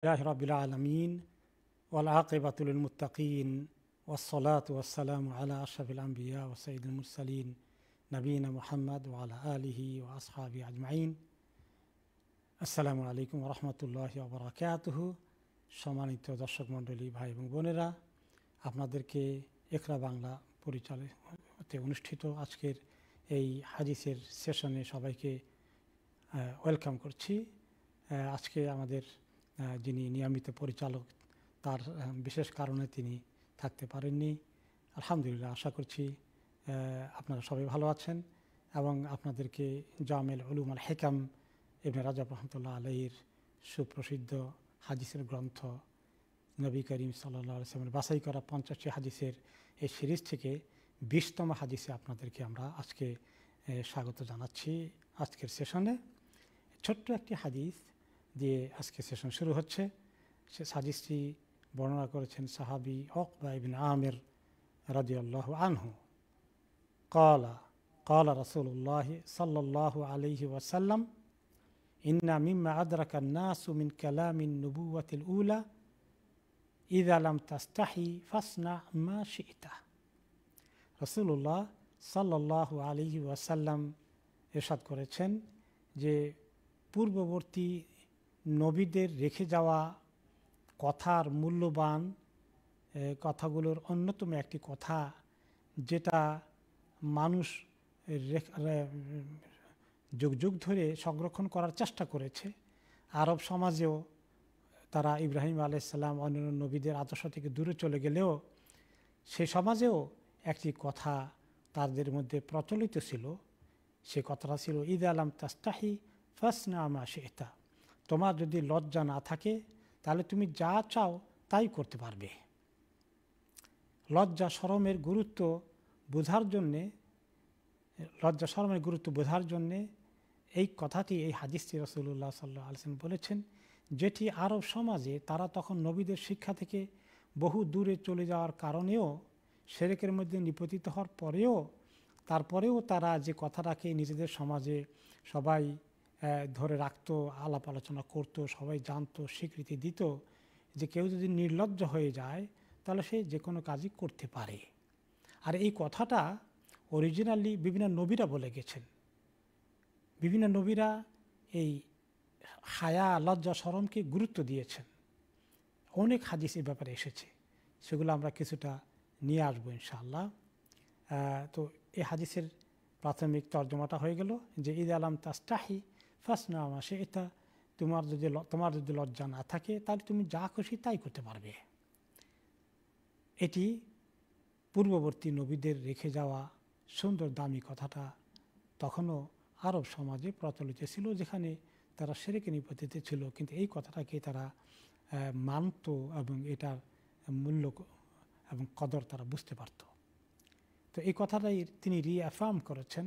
আল্লাহ রবিল আলমিন ওয়াল আকিবাতুল মুতাকিন ওসলাত ওসালাম আলা আশাফিল আম্বিয়া ও সঈদুল নবীন মোহাম্মদ ওয়ালা আলিহি ও আসহাবি আজমাইন আসসালামু আলাইকুম রহমতুল্লাহ ওবরাকাতহু সম্মানিত দর্শক মণ্ডলী ভাই এবং বোনেরা আপনাদেরকে একরা বাংলা পরিচালতে অনুষ্ঠিত আজকের এই হাদিসের সেশনে সবাইকে ওয়েলকাম করছি আজকে আমাদের যিনি নিয়মিত পরিচালক তার বিশেষ কারণে তিনি থাকতে পারেননি আলহামদুলিল্লাহ আশা করছি আপনারা সবাই ভালো আছেন এবং আপনাদেরকে জামেল উলুম আল হেকাম ইবনে রাজা রহমতুল্লাহ আলহির সুপ্রসিদ্ধ হাদিসের গ্রন্থ নবী করিম সাল্লা সাল্লামের বাছাই করা পঞ্চাশটি হাদিসের এই সিরিজ থেকে বিশতম হাদিসে আপনাদেরকে আমরা আজকে স্বাগত জানাচ্ছি আজকের সেশনে ছোট্ট একটি হাদিস দিয়ে আজকে সেশন শুরু হচ্ছে সে সাজিসটি বর্ণনা করেছেন সাহাবি অকবা ইবিন আমের রাজি আল্লাহ আনহু কলা কলা রসুল্লাহ সাল্লাহ আলহি ওয়াসাল্লাম ইন্না মিম্মা আদরাকা নাসু মিন কালামিন নবুয়াতিল উলা ইদ আলাম তাস্তাহি ফাসনা মা শিতা রসুল্লাহ সাল্লাহ আলহি ওয়াসাল্লাম এরশাদ করেছেন যে পূর্ববর্তী নবীদের রেখে যাওয়া কথার মূল্যবান কথাগুলোর অন্যতম একটি কথা যেটা মানুষ যুগ যুগ ধরে সংরক্ষণ করার চেষ্টা করেছে আরব সমাজেও তারা ইব্রাহিম আলাইসাল্লাম অন্যান্য নবীদের আদর্শ থেকে দূরে চলে গেলেও সে সমাজেও একটি কথা তাদের মধ্যে প্রচলিত ছিল সে কথাটা ছিল ঈদ আলাম তাস্তাহি ফাসনা আমা শেহতা তোমার যদি লজ্জা না থাকে তাহলে তুমি যা চাও তাই করতে পারবে লজ্জা সরমের গুরুত্ব বোঝার জন্যে লজ্জা সরমের গুরুত্ব বোঝার জন্যে এই কথাটি এই হাদিসটি রসুল্লাহ সাল্লা আলসেন বলেছেন যেটি আরব সমাজে তারা তখন নবীদের শিক্ষা থেকে বহু দূরে চলে যাওয়ার কারণেও সেরেকের মধ্যে নিপতিত হওয়ার পরেও তারপরেও তারা যে কথাটাকে নিজেদের সমাজে সবাই ধরে রাখতো আলাপ আলোচনা করতো সবাই জানতো স্বীকৃতি দিত যে কেউ যদি নির্লজ্জ হয়ে যায় তাহলে সে যে কোনো কাজই করতে পারে আর এই কথাটা অরিজিনালি বিভিন্ন নবীরা বলে গেছেন বিভিন্ন নবীরা এই হায়া লজ্জা সরমকে গুরুত্ব দিয়েছেন অনেক হাদিস এ ব্যাপারে এসেছে সেগুলো আমরা কিছুটা নিয়ে আসবো ইনশাআল্লাহ তো এই হাদিসের প্রাথমিক তর্জমাটা হয়ে গেল যে ঈদ আলাম তাস্তাহি ফাসনা মাসে এটা তোমার যদি তোমার যদি লজ্জা না থাকে তাহলে তুমি যা খুশি তাই করতে পারবে এটি পূর্ববর্তী নবীদের রেখে যাওয়া সুন্দর দামি কথাটা তখনও আরব সমাজে প্রচলিত ছিল যেখানে তারা সেরেকে নিপতিতে ছিল কিন্তু এই কথাটাকে তারা মানত এবং এটার মূল্য এবং কদর তারা বুঝতে পারত তো এই কথাটাই তিনি রিঅ্যাফার্ম করেছেন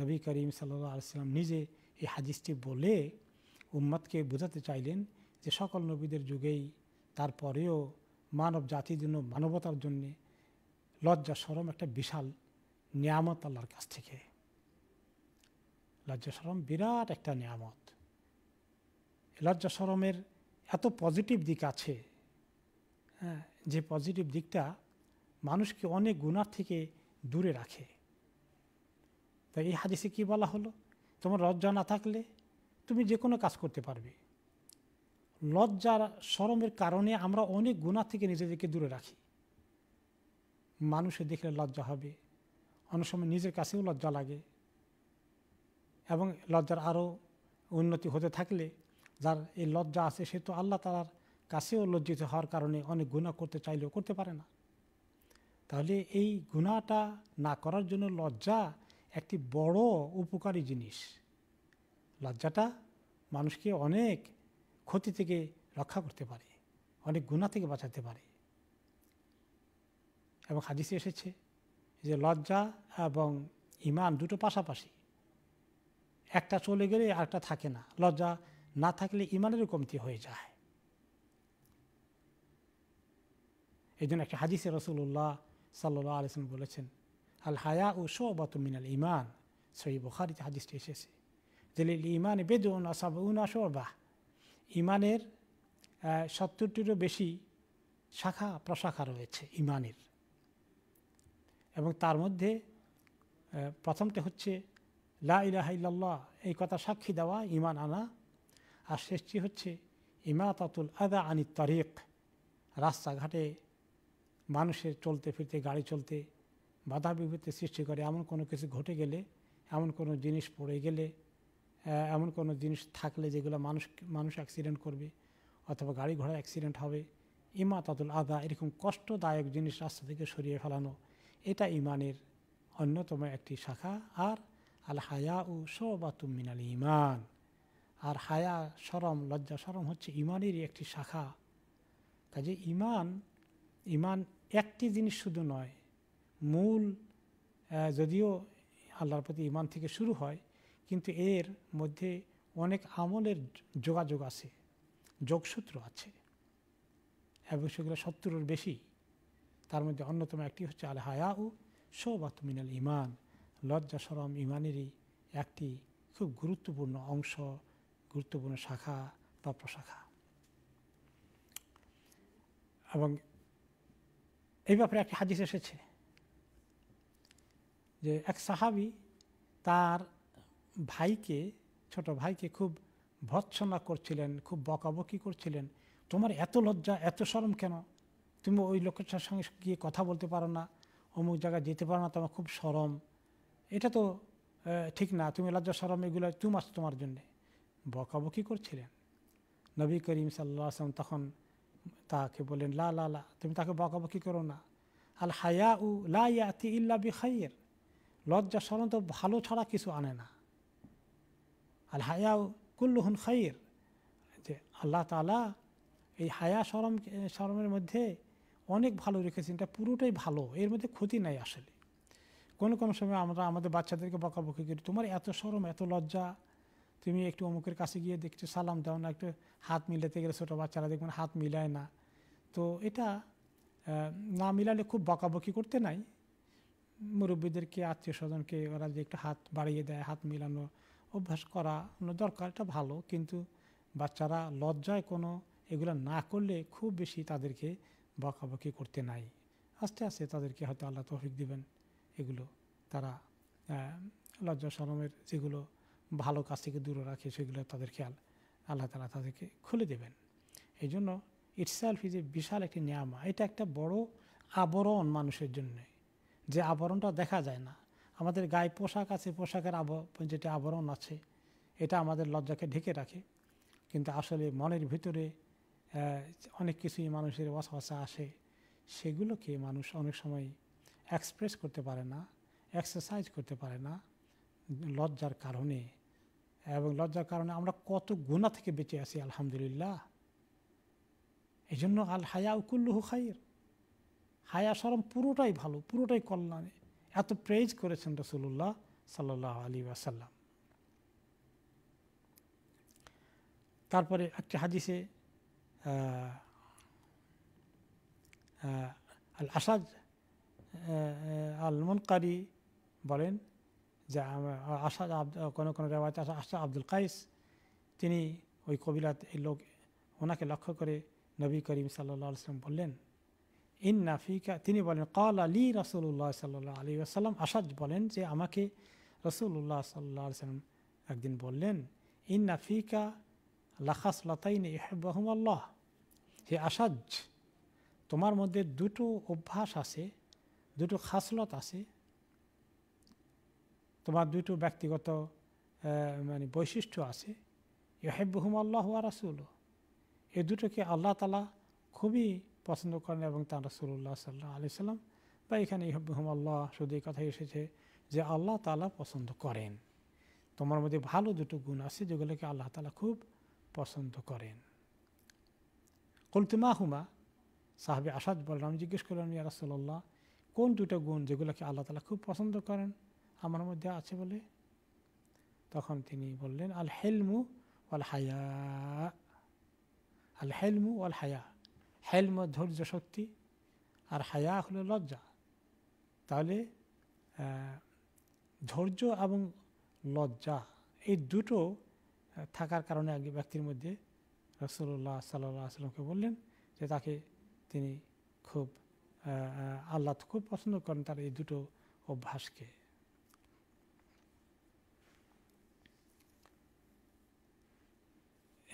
নবী করিম সাল্লা আলসালাম নিজে এই হাদিসটি বলে উম্মাদকে বোঝাতে চাইলেন যে সকল নবীদের যুগেই তারপরেও মানব জাতির জন্য মানবতার জন্যে লজ্জা সরম একটা বিশাল নিয়ামত আল্লাহর কাছ থেকে লজ্জা সরম বিরাট একটা নিয়ামত লজ্জা সরমের এত পজিটিভ দিক আছে হ্যাঁ যে পজিটিভ দিকটা মানুষকে অনেক গুণার থেকে দূরে রাখে তো এই হাদিসে কি বলা হলো তোমার লজ্জা না থাকলে তুমি যে কোনো কাজ করতে পারবে লজ্জার সরমের কারণে আমরা অনেক গুণা থেকে নিজেদেরকে দূরে রাখি মানুষে দেখলে লজ্জা হবে অনেক সময় নিজের কাছেও লজ্জা লাগে এবং লজ্জার আরও উন্নতি হতে থাকলে যার এই লজ্জা আছে সে তো আল্লাহ তালার কাছেও লজ্জিত হওয়ার কারণে অনেক গুণা করতে চাইলেও করতে পারে না তাহলে এই গুণাটা না করার জন্য লজ্জা একটি বড় উপকারী জিনিস লজ্জাটা মানুষকে অনেক ক্ষতি থেকে রক্ষা করতে পারে অনেক গুণা থেকে বাঁচাতে পারে এবং হাদিসে এসেছে যে লজ্জা এবং ইমান দুটো পাশাপাশি একটা চলে গেলে আরেকটা থাকে না লজ্জা না থাকলে ইমানেরও কমতি হয়ে যায় এই জন্য একটা হাদিসে রসুল্লাহ সাল্লাহ আলসালাম বলেছেন আল হায়া ও শোবাত মিনাল ইমান সই বুখারিতে হাদিসটি এসেছে জলিল ইমান বেদুন আসাবুনা বাহ ইমানের সত্তরটিরও বেশি শাখা প্রশাখা রয়েছে ইমানের এবং তার মধ্যে প্রথমটা হচ্ছে লা ইলাহা এই কথা সাক্ষী দেওয়া ইমান আনা আর শেষটি হচ্ছে ইমাতাতুল আদা আনি তারিক রাস্তাঘাটে মানুষের চলতে ফিরতে গাড়ি চলতে বাধা বিভূতি সৃষ্টি করে এমন কোনো কিছু ঘটে গেলে এমন কোনো জিনিস পড়ে গেলে এমন কোনো জিনিস থাকলে যেগুলো মানুষ মানুষ অ্যাক্সিডেন্ট করবে অথবা গাড়ি ঘোড়া অ্যাক্সিডেন্ট হবে ইমা তাতুল আদা এরকম কষ্টদায়ক জিনিস রাস্তা থেকে সরিয়ে ফেলানো এটা ইমানের অন্যতম একটি শাখা আর আল হায়া ও সবাতুম মিনাল ইমান আর হায়া সরম লজ্জা সরম হচ্ছে ইমানেরই একটি শাখা কাজে ইমান ইমান একটি জিনিস শুধু নয় মূল যদিও আল্লাহর প্রতি ইমান থেকে শুরু হয় কিন্তু এর মধ্যে অনেক আমলের যোগাযোগ আছে যোগসূত্র আছে এবং সেগুলো সত্তরের বেশি তার মধ্যে অন্যতম একটি হচ্ছে আল ও সৌবাত মিনাল ইমান লজ্জা সরম ইমানেরই একটি খুব গুরুত্বপূর্ণ অংশ গুরুত্বপূর্ণ শাখা বা প্রশাখা এবং এই ব্যাপারে একটি হাদিস এসেছে যে এক সাহাবি তার ভাইকে ছোট ভাইকে খুব ভৎসনা করছিলেন খুব বকাবকি করছিলেন তোমার এত লজ্জা এত সরম কেন তুমি ওই লোকের সঙ্গে গিয়ে কথা বলতে পারো না অমুক জায়গায় যেতে পারো না তোমার খুব সরম এটা তো ঠিক না তুমি লজ্জা সরম এগুলো আস তোমার জন্যে বকাবকি করছিলেন নবী করিম সাল্লা আসলাম তখন তাকে বললেন লা লা লা তুমি তাকে বকাবকি করো না আল হায়া উ লা ইয়াতি ইল্লা বি খাইয়ের লজ্জা সাধারণত ভালো ছাড়া কিছু আনে না আর হায়াও কুল্লুহন খাইর যে আল্লাহ তালা এই হায়া সরম সরমের মধ্যে অনেক ভালো রেখেছেন এটা পুরোটাই ভালো এর মধ্যে ক্ষতি নাই আসলে কোনো কোনো সময় আমরা আমাদের বাচ্চাদেরকে বকাবকি করি তোমার এত সরম এত লজ্জা তুমি একটু অমুকের কাছে গিয়ে দেখছো সালাম দাও না একটু হাত মিলাতে গেলে ছোটো বাচ্চারা দেখবেন হাত মিলায় না তো এটা না মিলালে খুব বকাবকি করতে নাই মুরব্বীদেরকে আত্মীয় স্বজনকে ওরা যে একটু হাত বাড়িয়ে দেয় হাত মিলানো অভ্যাস করা দরকার এটা ভালো কিন্তু বাচ্চারা লজ্জায় কোনো এগুলো না করলে খুব বেশি তাদেরকে বকাবকি করতে নাই আস্তে আস্তে তাদেরকে হয়তো আল্লাহ তৌফিক দিবেন এগুলো তারা লজ্জা সরমের যেগুলো ভালো কাছ থেকে দূরে রাখে সেগুলো তাদের খেয়াল আল্লাহ তালা তাদেরকে খুলে দেবেন এই জন্য ইটসেলফ ইজ এ বিশাল একটি নিয়ামা এটা একটা বড় আবরণ মানুষের জন্যে যে আবরণটা দেখা যায় না আমাদের গায়ে পোশাক আছে পোশাকের আব যেটা আবরণ আছে এটা আমাদের লজ্জাকে ঢেকে রাখে কিন্তু আসলে মনের ভিতরে অনেক কিছুই মানুষের ওয়াসওয়াসা আসে সেগুলোকে মানুষ অনেক সময় এক্সপ্রেস করতে পারে না এক্সারসাইজ করতে পারে না লজ্জার কারণে এবং লজ্জার কারণে আমরা কত গুণা থেকে বেঁচে আছি আলহামদুলিল্লাহ এই জন্য আল হায়া উকুল্লুহ খাইয়ের হায়া সরম পুরোটাই ভালো পুরোটাই কল্যাণে এত প্রেজ করেছেন রসুল্লাহ সাল্লাহ আলী ওয়াসাল্লাম তারপরে একটি হাদিসে আল আসাদ আল মনকারি বলেন যে আসাদ কোনো কোনো রেওয়াজে আসা আশা আব্দুল কাইস তিনি ওই কবিলাত এই লোক ওনাকে লক্ষ্য করে নবী করিম সাল্লাহ আসলাম বললেন ইন নাফিকা তিনি বলেন কাল আলী রসুল্লাহ সাল্লাহ আলী আসাল্লাম আসাদ বলেন যে আমাকে রসুল্লাহ সাল্লা সাল্লাম একদিন বললেন ইন নাফিকা লাখাস ইহেবাহম আল্লাহ হে আসাদ তোমার মধ্যে দুটো অভ্যাস আছে দুটো খাসলত আছে তোমার দুটো ব্যক্তিগত মানে বৈশিষ্ট্য আছে ইহেবহুম আল্লাহ রাসুল এ দুটোকে আল্লাহ তালা খুবই পছন্দ করেন এবং তার রসুল্লাহ সাল্লাহ আলি সাল্লাম বা এখানে ইহবহম আল্লাহ শুধু এই কথাই এসেছে যে আল্লাহ তালা পছন্দ করেন তোমার মধ্যে ভালো দুটো গুণ আছে যেগুলোকে আল্লাহ তালা খুব পছন্দ করেন কলতিমা হুমা সাহাবি আসাদ বললাম জিজ্ঞেস করলাম ইয়া রাসল্লাহ কোন দুটো গুণ যেগুলোকে আল্লাহ তালা খুব পছন্দ করেন আমার মধ্যে আছে বলে তখন তিনি বললেন আল হেলমু আল হায়া আল হেলমু আল হায়া হেলম ধৈর্য শক্তি আর হায়া হলো লজ্জা তাহলে ধৈর্য এবং লজ্জা এই দুটো থাকার কারণে আগে ব্যক্তির মধ্যে রসুল্লাহ সাল্লাহ আসলামকে বললেন যে তাকে তিনি খুব আল্লাহ খুব পছন্দ করেন তার এই দুটো অভ্যাসকে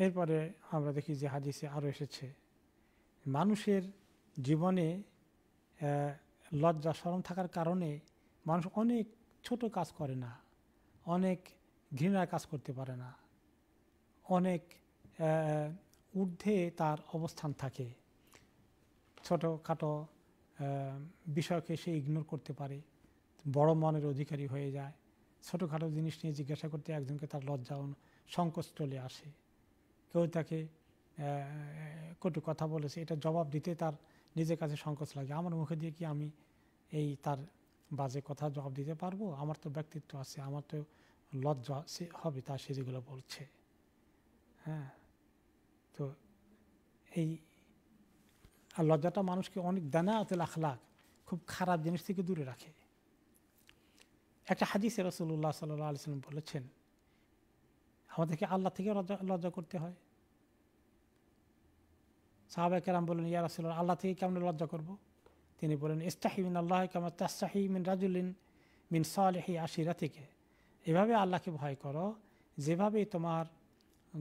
এরপরে আমরা দেখি যে হাদিসে আরও এসেছে মানুষের জীবনে লজ্জা স্মরণ থাকার কারণে মানুষ অনেক ছোট কাজ করে না অনেক ঘৃণার কাজ করতে পারে না অনেক ঊর্ধ্বে তার অবস্থান থাকে ছোটোখাটো বিষয়কে সে ইগনোর করতে পারে বড় মনের অধিকারী হয়ে যায় ছোটোখাটো জিনিস নিয়ে জিজ্ঞাসা করতে একজনকে তার লজ্জা সংকোচ চলে আসে কেউ তাকে কটু কথা বলেছে এটা জবাব দিতে তার নিজের কাছে সংকোচ লাগে আমার মুখে দিয়ে কি আমি এই তার বাজে কথা জবাব দিতে পারবো আমার তো ব্যক্তিত্ব আছে আমার তো লজ্জা হবে তার সে যেগুলো বলছে হ্যাঁ তো এই আর লজ্জাটা মানুষকে অনেক দানা লাখ লাখ খুব খারাপ জিনিস থেকে দূরে রাখে একটা হাদিসে রসুল্লাহ সাল্লাহ আলিয়াল্লাম বলেছেন আমাদেরকে আল্লাহ থেকে লজ্জা লজ্জা করতে হয় সাহাবা কেরাম বলেন ইয়া রাসুল আল্লাহ থেকে কেমন লজ্জা করব তিনি বলেন ইস্তাহি মিন আল্লাহ কেমন তাস্তাহি মিন রাজুলিন মিন সালেহি আশিরা থেকে এভাবে আল্লাহকে ভয় করো যেভাবে তোমার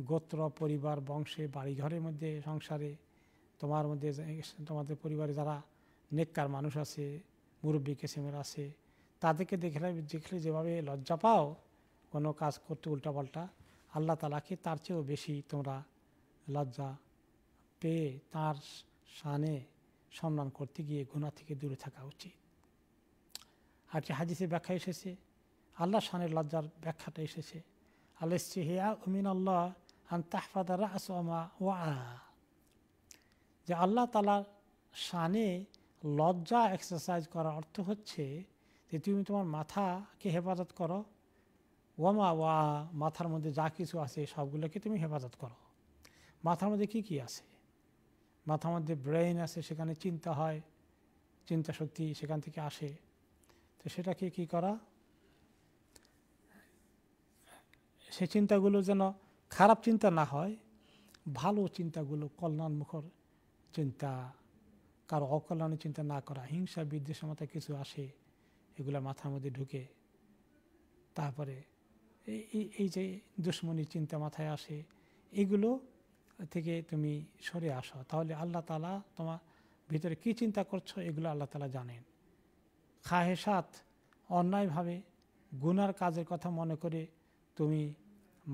গোত্র পরিবার বংশে বাড়িঘরের মধ্যে সংসারে তোমার মধ্যে তোমাদের পরিবারে যারা নেককার মানুষ আছে মুরব্বী কেসেমের আছে তাদেরকে দেখলে দেখলে যেভাবে লজ্জা পাও কোনো কাজ করতে উল্টাপাল্টা আল্লাহ তালাকে তার চেয়েও বেশি তোমরা লজ্জা পেয়ে তার সানে সম্মান করতে গিয়ে গুণা থেকে দূরে থাকা উচিত আর কি হাজিসের ব্যাখ্যা এসেছে আল্লাহ শানের লজ্জার ব্যাখ্যাটা এসেছে আল্লাহ ইস্তিহিয়া উমিন আল্লাহ আন আসমা ও যে আল্লাহ তালার শানে লজ্জা এক্সারসাইজ করার অর্থ হচ্ছে যে তুমি তোমার মাথাকে হেফাজত করো ওয়ামা ওয়া মাথার মধ্যে যা কিছু আছে সবগুলোকে তুমি হেফাজত করো মাথার মধ্যে কি কি আছে মাথার মধ্যে ব্রেইন আছে সেখানে চিন্তা হয় চিন্তা শক্তি সেখান থেকে আসে তো সেটাকে কি করা সে চিন্তাগুলো যেন খারাপ চিন্তা না হয় ভালো চিন্তাগুলো কল্যাণমুখর চিন্তা কারো অকল্যাণের চিন্তা না করা হিংসা বিদ্বেষের মতো কিছু আসে এগুলো মাথার মধ্যে ঢুকে তারপরে এই এই যে দুশ্মনী চিন্তা মাথায় আসে এগুলো থেকে তুমি সরে আসো তাহলে আল্লাহ তালা তোমার ভিতরে কি চিন্তা করছো এগুলো আল্লাহ তালা জানেন খাহেসাত অন্যায়ভাবে গুনার কাজের কথা মনে করে তুমি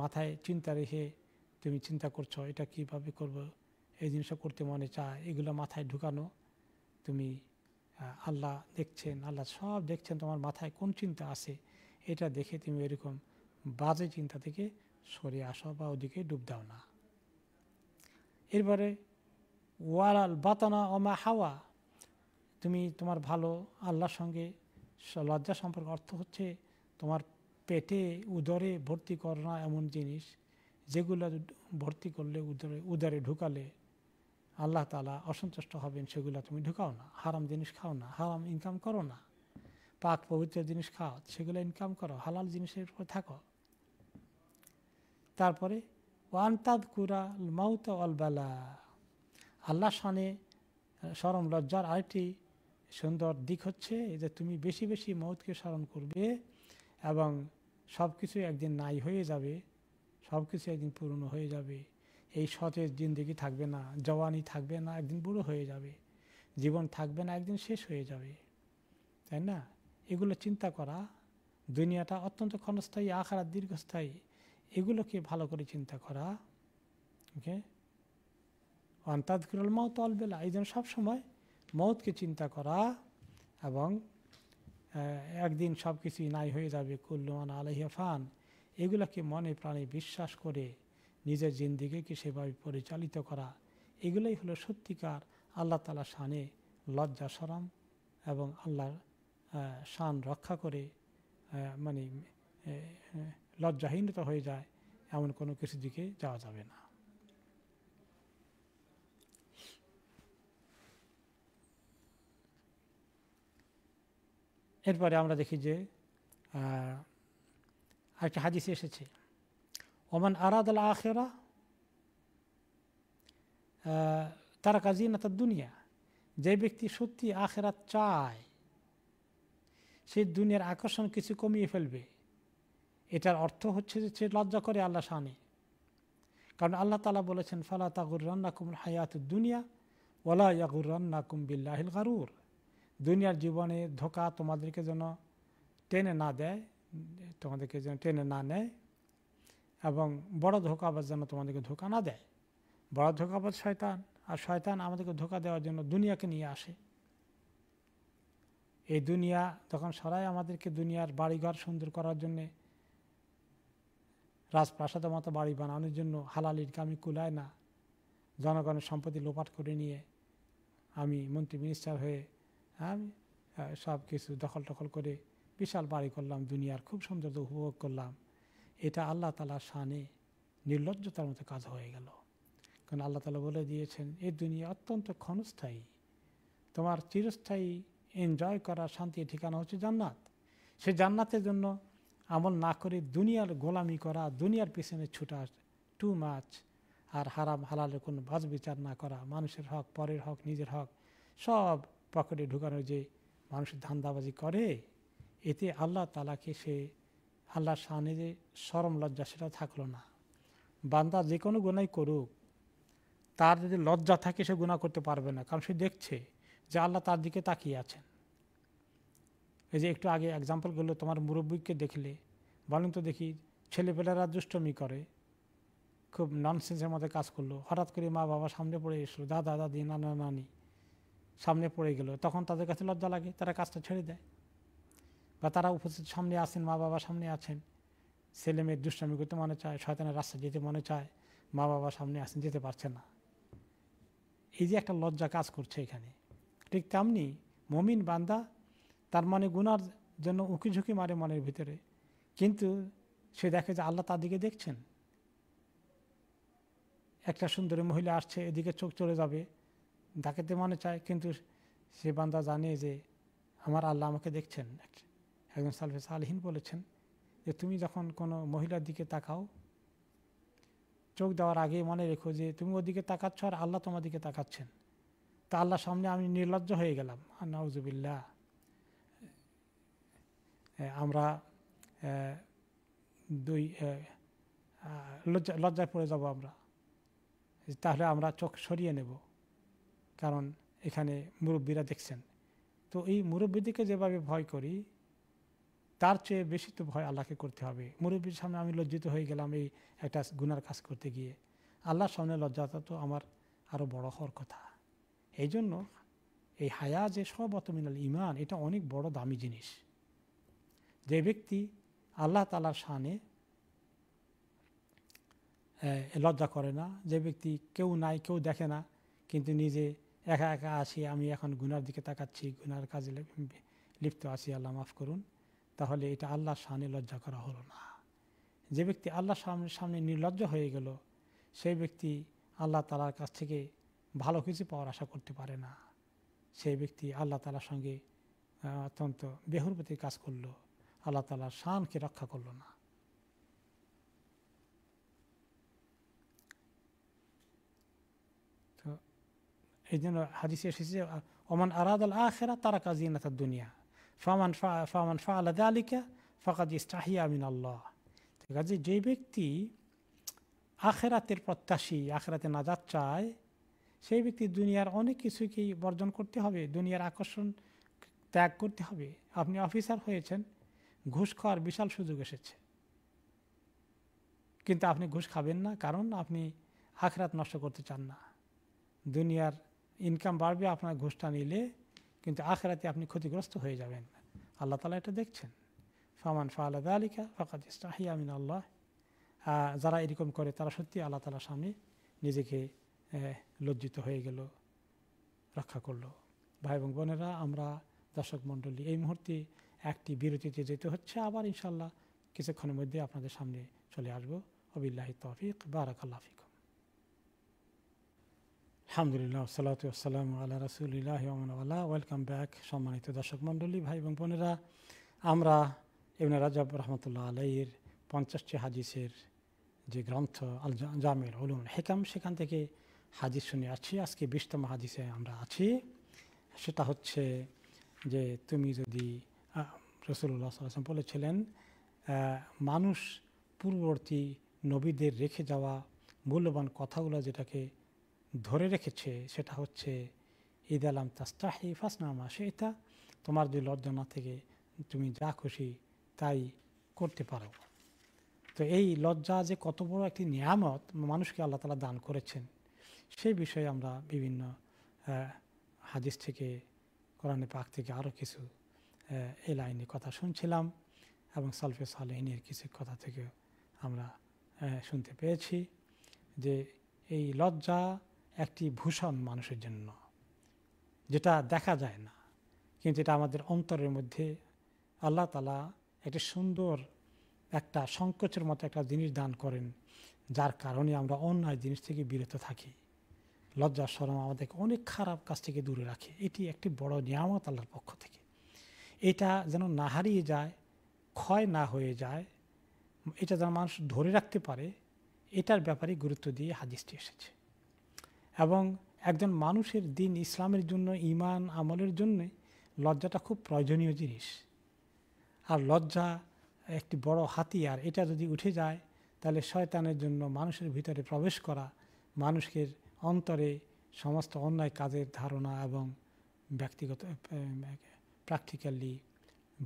মাথায় চিন্তা রেখে তুমি চিন্তা করছো এটা কিভাবে করব এই জিনিসটা করতে মনে চায় এগুলো মাথায় ঢুকানো তুমি আল্লাহ দেখছেন আল্লাহ সব দেখছেন তোমার মাথায় কোন চিন্তা আছে এটা দেখে তুমি এরকম বাজে চিন্তা থেকে সরে আসো বা ওদিকে ডুব দাও না এরপরে ওয়ালাল বাতানা অমা হাওয়া তুমি তোমার ভালো আল্লাহর সঙ্গে লজ্জা সম্পর্ক অর্থ হচ্ছে তোমার পেটে উদরে ভর্তি করোনা এমন জিনিস যেগুলো ভর্তি করলে উদরে উদারে ঢুকালে আল্লাহ তালা অসন্তুষ্ট হবেন সেগুলো তুমি ঢুকাও না হারাম জিনিস খাও না হারাম ইনকাম করো না পাক পবিত্র জিনিস খাও সেগুলো ইনকাম করো হালাল জিনিসের উপর থাকো তারপরে ওয়ান্তাদ কুরা মাউত অলবালা আল্লাহ শানে স্মরণ লজ্জার আরেকটি সুন্দর দিক হচ্ছে যে তুমি বেশি বেশি মৌতকে স্মরণ করবে এবং সব কিছু একদিন নাই হয়ে যাবে সব কিছু একদিন পুরনো হয়ে যাবে এই সতেজ জিন্দগি থাকবে না জওয়ানি থাকবে না একদিন বুড়ো হয়ে যাবে জীবন থাকবে না একদিন শেষ হয়ে যাবে তাই না এগুলো চিন্তা করা দুনিয়াটা অত্যন্ত ক্ষণস্থায়ী আখারা দীর্ঘস্থায়ী এগুলোকে ভালো করে চিন্তা করা ওকে অন্তাদ কুরল মত অলবেলা এই জন্য সবসময় মতকে চিন্তা করা এবং একদিন সব কিছুই নাই হয়ে যাবে কুল্লমান আলহিয়া ফান এগুলোকে মনে প্রাণে বিশ্বাস করে নিজের জিন্দিগিকে সেভাবে পরিচালিত করা এগুলোই হলো সত্যিকার আল্লাহ তালা শানে লজ্জা সরম এবং আল্লাহর শান রক্ষা করে মানে লজ্জাহীনতা হয়ে যায় এমন কোনো কিছু দিকে যাওয়া যাবে না এরপরে আমরা দেখি যে একটা হাদিস এসেছে ওমান আরাদ আল আখেরা তার কাজী না তার দুনিয়া যে ব্যক্তি সত্যি আখেরা চায় সেই দুনিয়ার আকর্ষণ কিছু কমিয়ে ফেলবে এটার অর্থ হচ্ছে যে লজ্জা করে আল্লাহ শানে কারণ আল্লাহ তালা বলেছেন ফালা তাগুর কুমুর হায়াত দুনিয়া ওলা ইয়াগুর রান্নাকুম বিল্লাহিল গারুর দুনিয়ার জীবনে ধোকা তোমাদেরকে যেন টেনে না দেয় তোমাদেরকে যেন টেনে না নেয় এবং বড় ধোকাবাজ যেন তোমাদেরকে ধোকা না দেয় বড় ধোকাবাজ শয়তান আর শয়তান আমাদেরকে ধোকা দেওয়ার জন্য দুনিয়াকে নিয়ে আসে এই দুনিয়া তখন সরাই আমাদেরকে দুনিয়ার বাড়িঘর সুন্দর করার জন্যে রাজপ্রাসাদ মতো বাড়ি বানানোর জন্য হালাল ইনকামি কুলায় না জনগণের সম্পত্তি লোপাট করে নিয়ে আমি মন্ত্রী মিনিস্টার হয়ে আমি সব কিছু দখল টখল করে বিশাল বাড়ি করলাম দুনিয়ার খুব সুন্দর উপভোগ করলাম এটা আল্লাহ তালার শানে নির্লজ্জতার মতো কাজ হয়ে গেল কারণ আল্লাহ তালা বলে দিয়েছেন এই দুনিয়া অত্যন্ত ক্ষণস্থায়ী তোমার চিরস্থায়ী এনজয় করা শান্তির ঠিকানা হচ্ছে জান্নাত সে জান্নাতের জন্য আমল না করে দুনিয়ার গোলামি করা দুনিয়ার পিছনে ছুটা টু মাছ আর হারাম হালালের কোনো বাজ বিচার না করা মানুষের হক পরের হক নিজের হক সব পকেটে ঢুকানো যে মানুষ ধান্দাবাজি করে এতে আল্লাহ তালাকে সে আল্লাহর সামনে যে সরম লজ্জা সেটা থাকলো না বান্দা যে কোনো গুণাই করুক তার যদি লজ্জা থাকে সে গুণা করতে পারবে না কারণ সে দেখছে যে আল্লাহ তার দিকে তাকিয়ে আছেন এই যে একটু আগে এক্সাম্পল করলো তোমার মুরব্বীকে দেখলে বলেন তো দেখি ছেলেপেলেরা দুষ্টমি করে খুব ননসেন্সের মধ্যে কাজ করলো হঠাৎ করে মা বাবা সামনে পড়ে এসলো দাদা দাদি নানা নানি সামনে পড়ে গেল তখন তাদের কাছে লজ্জা লাগে তারা কাজটা ছেড়ে দেয় বা তারা উপস্থিত সামনে আছেন মা বাবা সামনে আছেন ছেলে মেয়ের দুষ্টমি করতে মনে চায় শয়তানের রাস্তা যেতে মনে চায় মা বাবা সামনে আসেন যেতে পারছে না এই যে একটা লজ্জা কাজ করছে এখানে ঠিক তেমনি মমিন বান্দা তার মানে গুনার জন্য উঁকি ঝুঁকি মারে মনের ভিতরে কিন্তু সে দেখে যে আল্লাহ তার দিকে দেখছেন একটা সুন্দরী মহিলা আসছে এদিকে চোখ চলে যাবে তো মনে চায় কিন্তু সে বান্দা জানে যে আমার আল্লাহ আমাকে দেখছেন একজন সালফে সালহীন বলেছেন যে তুমি যখন কোনো মহিলার দিকে তাকাও চোখ দেওয়ার আগে মনে রেখো যে তুমি ওদিকে তাকাচ্ছ আর আল্লাহ তোমার দিকে তাকাচ্ছেন তা আল্লাহ সামনে আমি নির্লজ্জ হয়ে গেলাম আর নওজুবিল্লা আমরা দুই লজ্জা লজ্জায় পড়ে যাব আমরা তাহলে আমরা চোখ সরিয়ে নেব কারণ এখানে মুরব্বীরা দেখছেন তো এই মুরব্বীদেরকে যেভাবে ভয় করি তার চেয়ে বেশি তো ভয় আল্লাহকে করতে হবে মুরব্বীর সামনে আমি লজ্জিত হয়ে গেলাম এই একটা গুনার কাজ করতে গিয়ে আল্লাহর সামনে লজ্জাটা তো আমার আরও বড় হওয়ার কথা এই জন্য এই হায়া যে সব অতমিনাল ইমান এটা অনেক বড় দামি জিনিস যে ব্যক্তি আল্লাহ তালার শানে লজ্জা করে না যে ব্যক্তি কেউ নাই কেউ দেখে না কিন্তু নিজে একা একা আসি আমি এখন গুনার দিকে তাকাচ্ছি গুনার কাজে লিপ্ত আছি আল্লাহ মাফ করুন তাহলে এটা আল্লাহর সামনে লজ্জা করা হলো না যে ব্যক্তি আল্লাহর সামনে সামনে নির্লজ্জ হয়ে গেল সেই ব্যক্তি আল্লাহ তালার কাছ থেকে ভালো কিছু পাওয়ার আশা করতে পারে না সেই ব্যক্তি আল্লাহ তালার সঙ্গে অত্যন্ত বেহরপতির কাজ করলো আল্লাহ তালা শানকে রক্ষা করল না তো এই জন্য হাদিস এসেছে ওমান আরাদ আল আখেরা তারা না দুনিয়া ফামান ফামান ফা আলাদা আলিকা ফাকাদ ইস্তাহিয়া আমিন আল্লাহ ঠিক আছে যে ব্যক্তি আখেরাতের প্রত্যাশী আখেরাতে না যাত চায় সেই ব্যক্তি দুনিয়ার অনেক কিছুকেই বর্জন করতে হবে দুনিয়ার আকর্ষণ ত্যাগ করতে হবে আপনি অফিসার হয়েছেন ঘুষ খাওয়ার বিশাল সুযোগ এসেছে কিন্তু আপনি ঘুষ খাবেন না কারণ আপনি আখরাত নষ্ট করতে চান না দুনিয়ার ইনকাম বাড়বে আপনার ঘুষটা নিলে কিন্তু আখরাতে আপনি ক্ষতিগ্রস্ত হয়ে যাবেন আল্লাহ তালা এটা দেখছেন ফামান ফাহাদ আলিকা ফকাত ইস্তাহি আমিন আল্লাহ যারা এরকম করে তারা সত্যি আল্লাহ তালার সামনে নিজেকে লজ্জিত হয়ে গেল রক্ষা করলো ভাই এবং বোনেরা আমরা দর্শক মণ্ডলী এই মুহূর্তে একটি বিরতিতে যেতে হচ্ছে আবার ইনশাল্লাহ কিছুক্ষণের মধ্যে আপনাদের সামনে চলে আসবো অবিল্লাহি তফিক বারাকাল্লা ফিকুম আলহামদুলিল্লাহ সালাতাম আল্লাহ রসুলিল্লাহ আল্লাহ ওয়েলকাম ব্যাক সম্মানিত দর্শক মণ্ডলী ভাই এবং বোনেরা আমরা ইবনে রাজাব রহমতুল্লাহ আলাইয়ের পঞ্চাশটি হাদিসের যে গ্রন্থ আল জামের উলুম হেকাম সেখান থেকে হাদিস শুনে আছি আজকে বিশতম হাজিসে আমরা আছি সেটা হচ্ছে যে তুমি যদি রসুল্লাহ সাল্লাম বলেছিলেন মানুষ পূর্ববর্তী নবীদের রেখে যাওয়া মূল্যবান কথাগুলো যেটাকে ধরে রেখেছে সেটা হচ্ছে ঈদ আলাম তাস্তাহি ফাসনামা সেটা তোমার যে লজ্জনা থেকে তুমি যা খুশি তাই করতে পারো তো এই লজ্জা যে কত বড় একটি নিয়ামত মানুষকে আল্লাহ তালা দান করেছেন সেই বিষয়ে আমরা বিভিন্ন হাদিস থেকে কোরআনে পাক থেকে আরও কিছু এই লাইনে কথা শুনছিলাম এবং সালফে সালহিনের কিছু কথা থেকে আমরা শুনতে পেয়েছি যে এই লজ্জা একটি ভূষণ মানুষের জন্য যেটা দেখা যায় না কিন্তু এটা আমাদের অন্তরের মধ্যে আল্লাহ তালা একটি সুন্দর একটা সংকোচের মতো একটা জিনিস দান করেন যার কারণে আমরা অন্যায় জিনিস থেকে বিরত থাকি লজ্জা সরম আমাদেরকে অনেক খারাপ কাজ থেকে দূরে রাখে এটি একটি বড় নিয়ামত আল্লাহর পক্ষ থেকে এটা যেন না হারিয়ে যায় ক্ষয় না হয়ে যায় এটা যেন মানুষ ধরে রাখতে পারে এটার ব্যাপারে গুরুত্ব দিয়ে হাদিসটি এসেছে এবং একজন মানুষের দিন ইসলামের জন্য ইমান আমলের জন্যে লজ্জাটা খুব প্রয়োজনীয় জিনিস আর লজ্জা একটি বড় হাতিয়ার এটা যদি উঠে যায় তাহলে শয়তানের জন্য মানুষের ভিতরে প্রবেশ করা মানুষের অন্তরে সমস্ত অন্যায় কাজের ধারণা এবং ব্যক্তিগত প্র্যাকটিক্যালি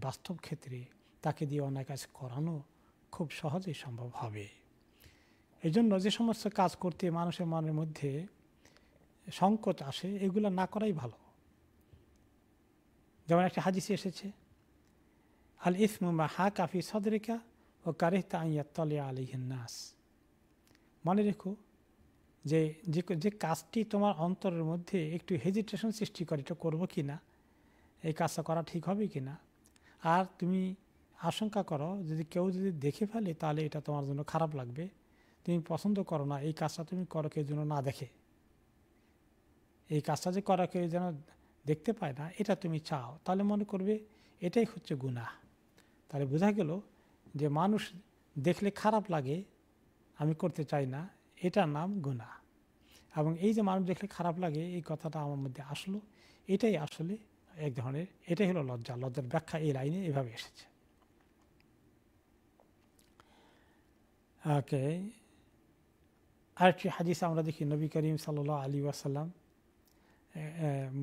বাস্তব ক্ষেত্রে তাকে দিয়ে অনেক কাজ করানো খুব সহজেই সম্ভব হবে এই জন্য যে সমস্ত কাজ করতে মানুষের মনের মধ্যে সংকোচ আসে এগুলো না করাই ভালো যেমন একটা হাজিসি এসেছে আল ইসমু বা হা কাফি সদরিকা ও কারিহতা আইয়া তলে আলিহিন নাস মনে রেখো যে যে কাজটি তোমার অন্তরের মধ্যে একটু হেজিটেশন সৃষ্টি করে এটা করবো কি না এই কাজটা করা ঠিক হবে কি না আর তুমি আশঙ্কা করো যদি কেউ যদি দেখে ফেলে তাহলে এটা তোমার জন্য খারাপ লাগবে তুমি পছন্দ করো না এই কাজটা তুমি করো কেউ যেন না দেখে এই কাজটা যে করা কেউ যেন দেখতে পায় না এটা তুমি চাও তাহলে মনে করবে এটাই হচ্ছে গুণা তাহলে বোঝা গেল যে মানুষ দেখলে খারাপ লাগে আমি করতে চাই না এটার নাম গুণা এবং এই যে মানুষ দেখলে খারাপ লাগে এই কথাটা আমার মধ্যে আসলো এটাই আসলে এক ধরনের এটাই হলো লজ্জা লজ্জার ব্যাখ্যা এই লাইনে এভাবে এসেছে ওকে আরেকটি হাদিস আমরা দেখি নবী করিম সাল আলী ওয়াসাল্লাম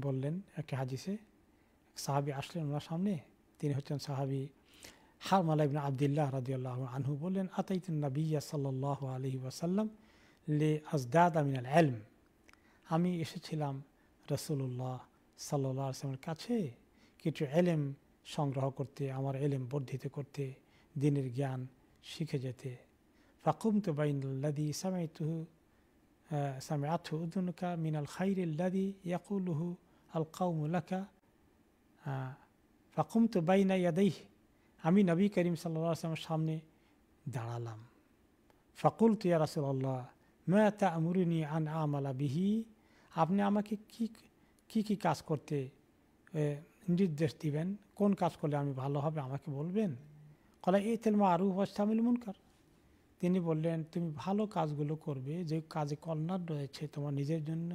বললেন একটি হাদিসে সাহাবি আসলেন ওনার সামনে তিনি হচ্ছেন সাহাবি হারমালা ইবিন আবদুল্লাহ রাদিউল্লাহ আনহু বললেন আতাইতুন নবীয়া সাল আলহি ওয়াসাল্লাম লে আজদাদ আমিন আল আলম আমি এসেছিলাম রসুল্লাহ সাল্লাহ আসলামের কাছে কিছু এলেম সংগ্রহ করতে আমার এলেম বর্ধিত করতে দিনের জ্ঞান শিখে যেতে ফাকুম তো বাইনুল্লাদি ইসামাই তুহু সামে আথু উদ্দুনকা মিনাল খাইরুল্লাদি ইয়াকুলুহু আল কাউমুলাকা ফাকুম তো বাইনা ইয়াদাইহ আমি নবী করিম সাল্লা আসলামের সামনে দাঁড়ালাম ফাকুল তুয়া রাসুল্লাহ মেয়া তা আমরুনি আন আমালা বিহি আপনি আমাকে কী কি কি কাজ করতে নির্দেশ দিবেন কোন কাজ করলে আমি ভালো হবে আমাকে বলবেন কলা এই মা আরও ওয়াস্তামিল মুনকার তিনি বললেন তুমি ভালো কাজগুলো করবে যে কাজে কল্যাণ রয়েছে তোমার নিজের জন্য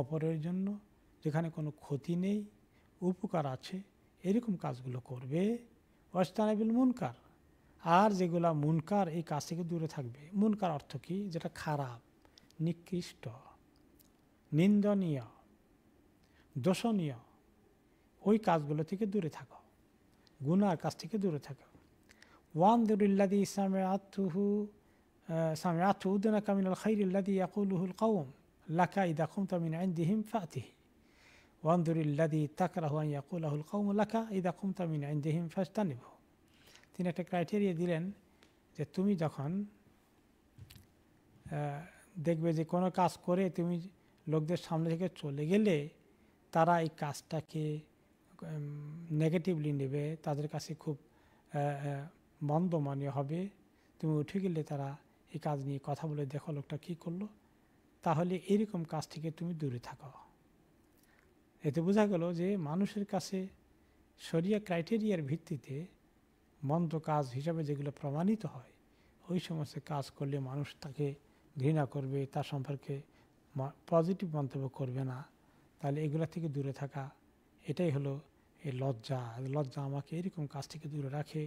অপরের জন্য যেখানে কোনো ক্ষতি নেই উপকার আছে এরকম কাজগুলো করবে ওয়াস্তানাবিল মুনকার আর যেগুলা মুনকার এই কাজ থেকে দূরে থাকবে মুনকার অর্থ কী যেটা খারাপ নিকৃষ্ট নিন্দনীয় দোষণীয় ওই কাজগুলো থেকে দূরে থাকো গুনার কাজ থেকে দূরে থাকো ওয়ান দুরুল্লাদি ইসলামের আত্মহু ইসলামের আতু উদ্দিনা কামিনুল খাইরুল্লাদি ইয়াকুলুহুল কৌম লাকা ইদা তামিন আইন দিহিম ফাতিহি ওয়ান দুরুল্লাদি তাকরাহু আইন ইয়াকুলাহুল কৌম লাকা ইদা তামিন আইন দিহিম ফাস্তানিব তিনি একটা ক্রাইটেরিয়া দিলেন যে তুমি যখন দেখবে যে কোনো কাজ করে তুমি লোকদের সামনে থেকে চলে গেলে তারা এই কাজটাকে নেগেটিভলি নেবে তাদের কাছে খুব মন্দ মনে হবে তুমি উঠে গেলে তারা এই কাজ নিয়ে কথা বলে দেখো লোকটা কী করলো তাহলে এরকম কাজ থেকে তুমি দূরে থাকো এতে বোঝা গেল যে মানুষের কাছে সরিয়া ক্রাইটেরিয়ার ভিত্তিতে মন্দ কাজ হিসাবে যেগুলো প্রমাণিত হয় ওই সমস্ত কাজ করলে মানুষ তাকে ঘৃণা করবে তার সম্পর্কে পজিটিভ মন্তব্য করবে না তাহলে এগুলা থেকে দূরে থাকা এটাই হলো এই লজ্জা লজ্জা আমাকে এরকম কাজ থেকে দূরে রাখে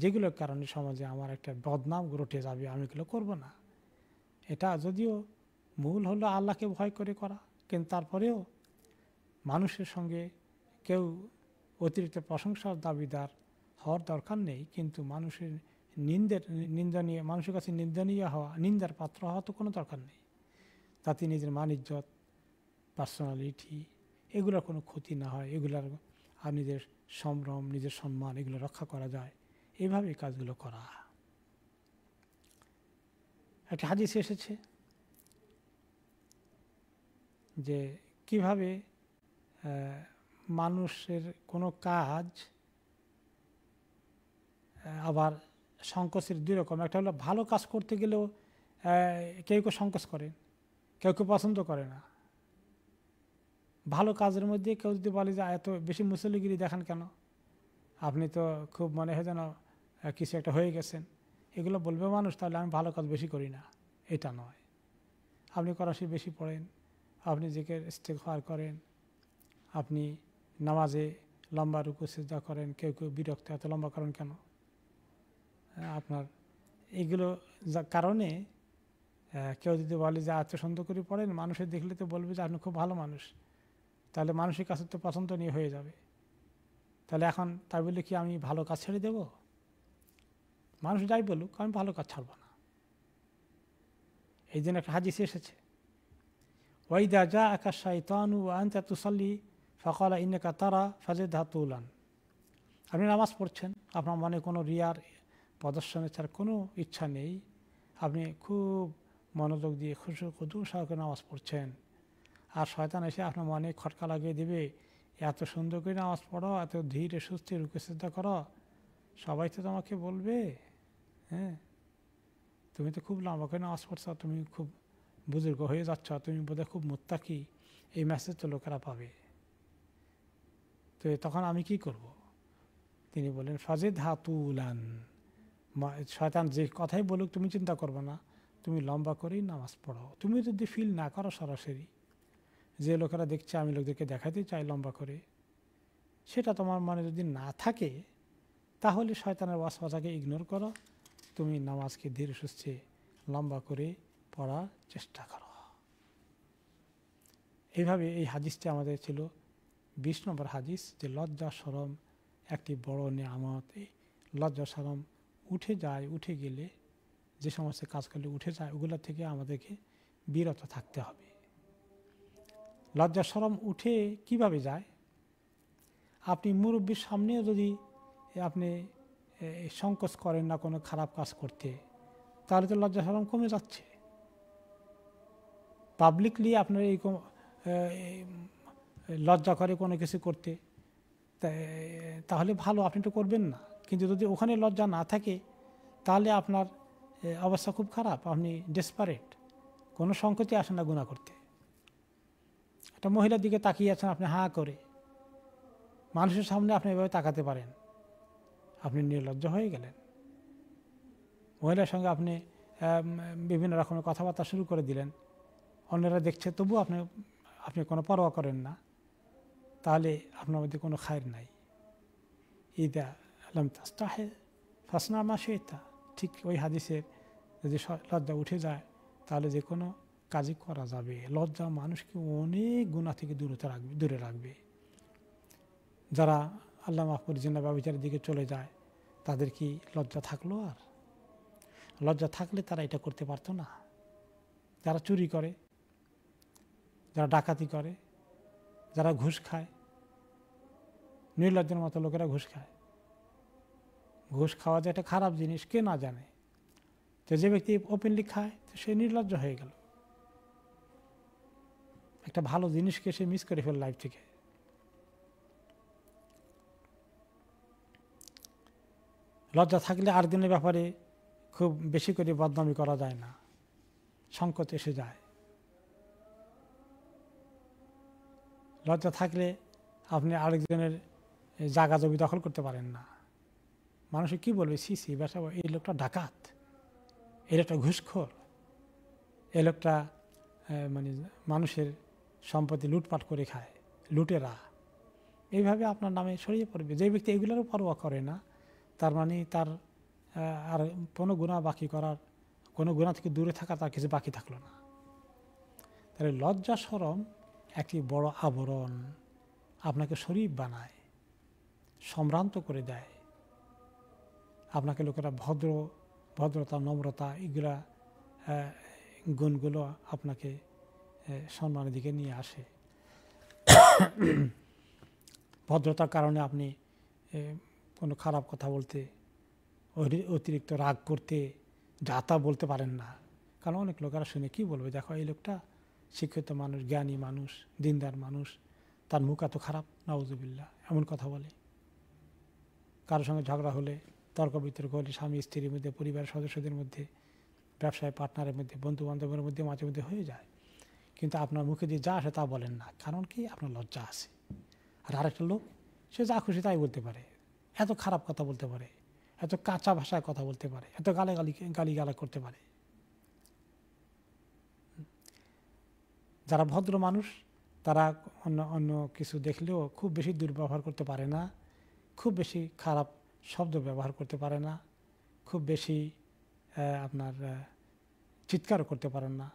যেগুলোর কারণে সমাজে আমার একটা বদনাম রটে যাবে আমি এগুলো করবো না এটা যদিও মূল হলো আল্লাহকে ভয় করে করা কিন্তু তারপরেও মানুষের সঙ্গে কেউ অতিরিক্ত প্রশংসার দাবিদার হওয়ার দরকার নেই কিন্তু মানুষের নিন্দের নিন্দনীয় মানুষের কাছে নিন্দনীয় হওয়া নিন্দার পাত্র হওয়া তো কোনো দরকার নেই তাতে নিজের মান ইজ্জত পার্সোনালিটি এগুলোর কোনো ক্ষতি না হয় এগুলার আর নিজের সম্ভ্রম নিজের সম্মান এগুলো রক্ষা করা যায় এইভাবে কাজগুলো করা একটা হাদিস এসেছে যে কিভাবে মানুষের কোনো কাজ আবার সংকোচের দুই রকম একটা হলো ভালো কাজ করতে গেলেও কেউ কেউ সংকোচ করেন কেউ কেউ পছন্দ করে না ভালো কাজের মধ্যে কেউ যদি বলে যে এত বেশি মুসল্লিগিরি দেখান কেন আপনি তো খুব মনে হয় যেন কিছু একটা হয়ে গেছেন এগুলো বলবে মানুষ তাহলে আমি ভালো কাজ বেশি করি না এটা নয় আপনি করাশি বেশি পড়েন আপনি জেকের স্টেক হওয়ার করেন আপনি নামাজে লম্বা রুকু সেজা করেন কেউ কেউ বিরক্ত এত লম্বা করেন কেন আপনার এগুলো কারণে কেউ যদি বলে যে এত সুন্দর করে পড়েন মানুষের দেখলে তো বলবে যে আপনি খুব ভালো মানুষ তাহলে মানুষের তো পছন্দ নিয়ে হয়ে যাবে তাহলে এখন তাই বলে কি আমি ভালো কাজ ছেড়ে দেব মানুষ যাই বলুক আমি ভালো কাজ ছাড়ব না এই জন্য একটা হাজি এসেছে ওয়াইদা যা আকা শাইতানু আনতা তুসাল্লি ফকলা ইন্নেকা তারা ফাজে ধাতুলান আপনি নামাজ পড়ছেন আপনার মনে কোনো রিয়ার প্রদর্শনের ছাড়া কোনো ইচ্ছা নেই আপনি খুব মনোযোগ দিয়ে খুশু খুদু সহকারে নামাজ পড়ছেন আর শয়তান এসে আপনার মনে খটকা লাগিয়ে দিবে এত সুন্দর করে নামাজ পড়ো এত ধীরে সুস্থে রুকে শ্রদ্ধা করো সবাই তো তোমাকে বলবে হ্যাঁ তুমি তো খুব লম্বা করে নামাজ পড়ছ তুমি খুব বুজুর্গ হয়ে যাচ্ছ তুমি বোধহয় খুব মোত্তাকি এই মেসেজ তো লোকেরা পাবে তো তখন আমি কি করব। তিনি বলেন ফাজেদ হাতুলান শয়তান যে কথাই বলুক তুমি চিন্তা করবে না তুমি লম্বা করেই নামাজ পড়ো তুমি যদি ফিল না করো সরাসরি যে লোকেরা দেখছে আমি লোকদেরকে দেখাতে চাই লম্বা করে সেটা তোমার মনে যদি না থাকে তাহলে শয়তানের ওয়াসওয়াসাকে ইগনোর করো তুমি নামাজকে ধীরে সুস্থে লম্বা করে পড়ার চেষ্টা করো এইভাবে এই হাদিসটি আমাদের ছিল বিশ নম্বর হাদিস যে লজ্জা সরম একটি বড় নিয়ামত এই লজ্জা সরম উঠে যায় উঠে গেলে যে সমস্ত কাজ করলে উঠে যায় ওগুলো থেকে আমাদেরকে বিরত থাকতে হবে লজ্জা সরম উঠে কিভাবে যায় আপনি মুরব্বীর সামনেও যদি আপনি সংকোচ করেন না কোনো খারাপ কাজ করতে তাহলে তো লজ্জা সরম কমে যাচ্ছে পাবলিকলি আপনার এই লজ্জা করে কোনো কিছু করতে তাহলে ভালো আপনি তো করবেন না কিন্তু যদি ওখানে লজ্জা না থাকে তাহলে আপনার অবস্থা খুব খারাপ আপনি ডেসপারেট কোনো সংকোচে আসে না গুণা করতে একটা মহিলার দিকে তাকিয়ে আছেন আপনি হাঁ করে মানুষের সামনে আপনি এভাবে তাকাতে পারেন আপনি নির্লজ্জ হয়ে গেলেন মহিলার সঙ্গে আপনি বিভিন্ন রকমের কথাবার্তা শুরু করে দিলেন অন্যরা দেখছে তবু আপনি আপনি কোনো পরোয়া করেন না তাহলে আপনার মধ্যে কোনো খায়ের নাই ইদা আলম তাস্তাহে ফাসনা মাসে তা ঠিক ওই হাদিসের যদি লজ্জা উঠে যায় তাহলে যে কোনো কাজই করা যাবে লজ্জা মানুষকে অনেক গুণা থেকে দূরতে রাখবে দূরে রাখবে যারা আল্লাহ মাহফুর জিন্না বিচারের দিকে চলে যায় তাদের কি লজ্জা থাকলো আর লজ্জা থাকলে তারা এটা করতে পারতো না যারা চুরি করে যারা ডাকাতি করে যারা ঘুষ খায় নির্লজ্জার মতো লোকেরা ঘুষ খায় ঘুষ খাওয়া যে একটা খারাপ জিনিস কে না জানে তো যে ব্যক্তি ওপেনলি খায় তো সে নির্লজ্জ হয়ে গেল একটা ভালো জিনিসকে সে মিস করে ফেল লাইফ থেকে লজ্জা থাকলে আর দিনের ব্যাপারে খুব বেশি করে বদনামি করা যায় না সংকট এসে যায় লজ্জা থাকলে আপনি আরেকজনের জাগা জমি দখল করতে পারেন না মানুষ কি বলবে সি সি বেসা এই লোকটা ডাকাত এই লোকটা ঘুষখোর এই লোকটা মানে মানুষের সম্পত্তি লুটপাট করে খায় লুটেরা এইভাবে আপনার নামে সরিয়ে পড়বে যে ব্যক্তি এগুলোরও পরোয়া করে না তার মানে তার আর কোনো গুণা বাকি করার কোনো গুণা থেকে দূরে থাকা তার কিছু বাকি থাকলো না তাহলে লজ্জা সরম একটি বড় আবরণ আপনাকে শরীফ বানায় সম্ভ্রান্ত করে দেয় আপনাকে লোকেরা ভদ্র ভদ্রতা নম্রতা এগুলা গুণগুলো আপনাকে সম্মানের দিকে নিয়ে আসে ভদ্রতার কারণে আপনি কোনো খারাপ কথা বলতে অতিরিক্ত রাগ করতে যাতা বলতে পারেন না কারণ অনেক লোকেরা শুনে কি বলবে দেখো এই লোকটা শিক্ষিত মানুষ জ্ঞানী মানুষ দিনদার মানুষ তার মুখ এত খারাপ নাউজুবিল্লা এমন কথা বলে কারোর সঙ্গে ঝগড়া হলে তর্ক বিতর্ক হলে স্বামী স্ত্রীর মধ্যে পরিবারের সদস্যদের মধ্যে ব্যবসায় পার্টনারের মধ্যে বন্ধু বান্ধবের মধ্যে মাঝে মধ্যে হয়ে যায় কিন্তু আপনার মুখে দিয়ে যা আসে তা বলেন না কারণ কি আপনার লজ্জা আছে আর আরেকটা লোক সে যা খুশি তাই বলতে পারে এত খারাপ কথা বলতে পারে এত কাঁচা ভাষায় কথা বলতে পারে এত গালে গালি গালি গালা করতে পারে যারা ভদ্র মানুষ তারা অন্য অন্য কিছু দেখলেও খুব বেশি দুর্ব্যবহার করতে পারে না খুব বেশি খারাপ শব্দ ব্যবহার করতে পারে না খুব বেশি আপনার চিৎকারও করতে পারেন না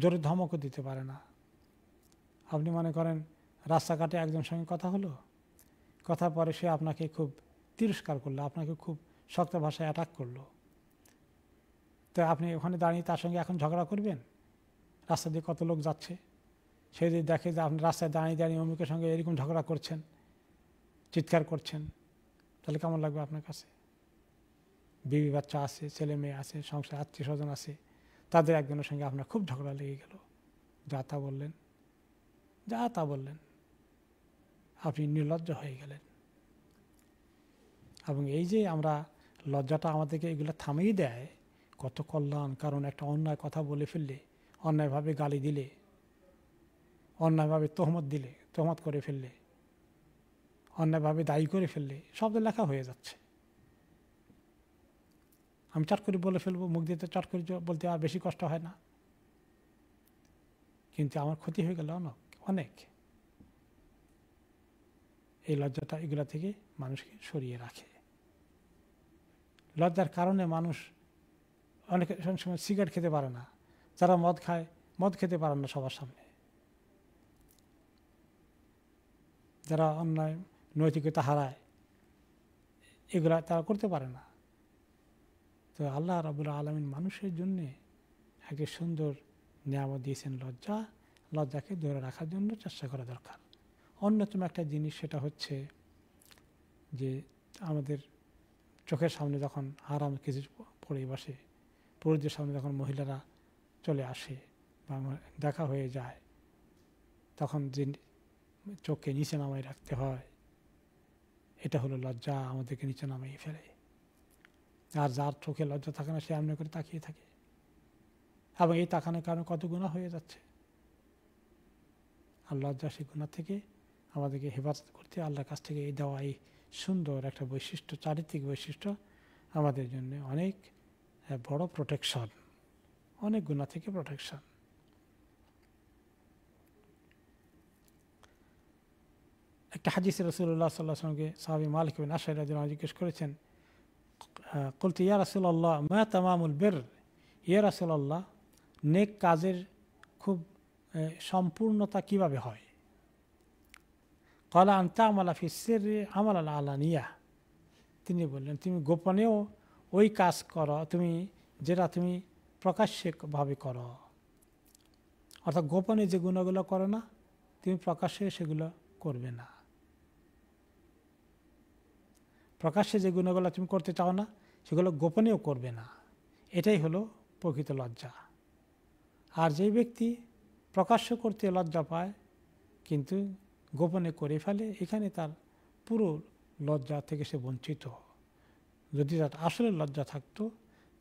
জোরে ধমকও দিতে পারে না আপনি মনে করেন রাস্তাঘাটে একজন সঙ্গে কথা হলো কথা পরে সে আপনাকে খুব তিরস্কার করলো আপনাকে খুব শক্ত ভাষায় অ্যাটাক করলো তো আপনি ওখানে দাঁড়িয়ে তার সঙ্গে এখন ঝগড়া করবেন রাস্তা দিয়ে কত লোক যাচ্ছে সে যদি দেখে যে আপনি রাস্তায় দাঁড়িয়ে দাঁড়িয়ে অমুকের সঙ্গে এরকম ঝগড়া করছেন চিৎকার করছেন তাহলে কেমন লাগবে আপনার কাছে বিবি বাচ্চা আছে ছেলে মেয়ে আছে সংসার আত্মীয় স্বজন আছে তাদের একজনের সঙ্গে আপনার খুব ঝগড়া লেগে গেল যা তা বললেন যা তা বললেন আপনি নির্লজ্জ হয়ে গেলেন এবং এই যে আমরা লজ্জাটা আমাদেরকে এগুলো থামিয়ে দেয় কত কল্যাণ কারণ একটা অন্যায় কথা বলে ফেললে অন্যায়ভাবে গালি দিলে অন্যায়ভাবে তহমত দিলে তহমত করে ফেললে অন্যায়ভাবে দায়ী করে ফেললে সব লেখা হয়ে যাচ্ছে আমি চট করে বলে ফেলবো মুখ দিতে চট করে বলতে আর বেশি কষ্ট হয় না কিন্তু আমার ক্ষতি হয়ে গেল অনেক অনেক এই লজ্জাটা এগুলা থেকে মানুষকে সরিয়ে রাখে লজ্জার কারণে মানুষ অনেক সময় সিগারেট খেতে পারে না যারা মদ খায় মদ খেতে পারে না সবার সামনে যারা অন্যায় নৈতিকতা হারায় এগুলা তারা করতে পারে না তো আল্লাহ রাবুল আলমিন মানুষের জন্যে একটি সুন্দর নিয়ামত দিয়েছেন লজ্জা লজ্জাকে ধরে রাখার জন্য চেষ্টা করা দরকার অন্যতম একটা জিনিস সেটা হচ্ছে যে আমাদের চোখের সামনে যখন আরাম কিছু পড়ে বসে পুরুষদের সামনে যখন মহিলারা চলে আসে বা দেখা হয়ে যায় তখন যে চোখকে নিচে নামাই রাখতে হয় এটা হলো লজ্জা আমাদেরকে নিচে নামাই ফেলে আর যার চোখে লজ্জা থাকে না সে এমনি করে তাকিয়ে থাকে এবং এই তাকানোর কারণে কত গুণা হয়ে যাচ্ছে আর লজ্জা সেই গুণা থেকে আমাদেরকে হেফাজত করতে আল্লাহর কাছ থেকে এই দেওয়া এই সুন্দর একটা বৈশিষ্ট্য চারিত্রিক বৈশিষ্ট্য আমাদের জন্য অনেক বড় প্রোটেকশন অনেক গুণা থেকে প্রোটেকশন একটা হাজি রসুল্লাহ সাল্লাহ সঙ্গে সাহাবি মালিক আশাই রাজি জিজ্ঞেস করেছেন قلت يا رسول الله ما تمام البر يا رسول الله নেক কাজের খুব সম্পূর্ণতা কিভাবে হয় কলা আন্তা আমালা ফিসের আমাল নিয়া তিনি বললেন তুমি গোপনেও ওই কাজ করো তুমি যেটা তুমি প্রকাশ্যভাবে করো অর্থাৎ গোপনে যে গুণগুলো করো না তুমি প্রকাশ্যে সেগুলো করবে না প্রকাশ্যে যে গুণগুলো তুমি করতে চাও না সেগুলো গোপনেও করবে না এটাই হলো প্রকৃত লজ্জা আর যেই ব্যক্তি প্রকাশ্য করতে লজ্জা পায় কিন্তু গোপনে করে ফেলে এখানে তার পুরো লজ্জা থেকে সে বঞ্চিত যদি তার আসলে লজ্জা থাকতো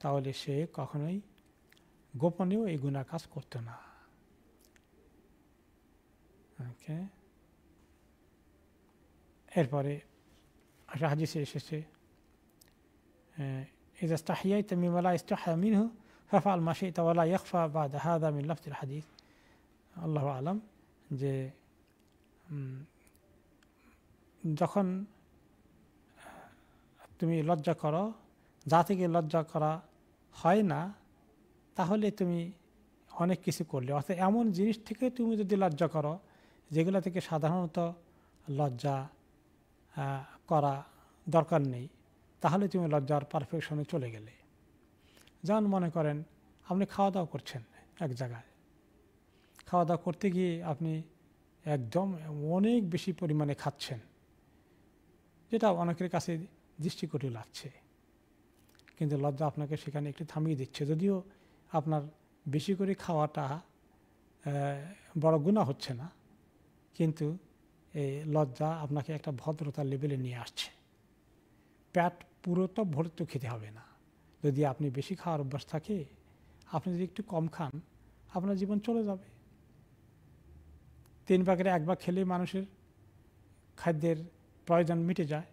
তাহলে সে কখনোই গোপনেও এই গুণা কাজ করতো না এরপরে আসা হাদিসে এসেছে إذا استحييت مما لا يستحى منه ففعل ما شئت তাওয়ালা ইয়াকফা বা هذا من لفظ الحديث আল্লাহ আলম যে যখন তুমি লজ্জা করো যা থেকে লজ্জা করা হয় না তাহলে তুমি অনেক কিছু করলে অর্থাৎ এমন জিনিস থেকে তুমি যদি লজ্জা করো যেগুলো থেকে সাধারণত লজ্জা করা দরকার নেই তাহলে তুমি লজ্জার পারফেকশনে চলে গেলে যেমন মনে করেন আপনি খাওয়া দাওয়া করছেন এক জায়গায় খাওয়া দাওয়া করতে গিয়ে আপনি একদম অনেক বেশি পরিমাণে খাচ্ছেন যেটা অনেকের কাছে দৃষ্টিকটি লাগছে কিন্তু লজ্জা আপনাকে সেখানে একটু থামিয়ে দিচ্ছে যদিও আপনার বেশি করে খাওয়াটা বড় গুণা হচ্ছে না কিন্তু এই লজ্জা আপনাকে একটা ভদ্রতার লেভেলে নিয়ে আসছে প্যাট পুরো তো ভরে তো খেতে হবে না যদি আপনি বেশি খাওয়ার অভ্যাস থাকে আপনি যদি একটু কম খান আপনার জীবন চলে যাবে তিন এক বাঘ খেলেই মানুষের খাদ্যের প্রয়োজন মিটে যায়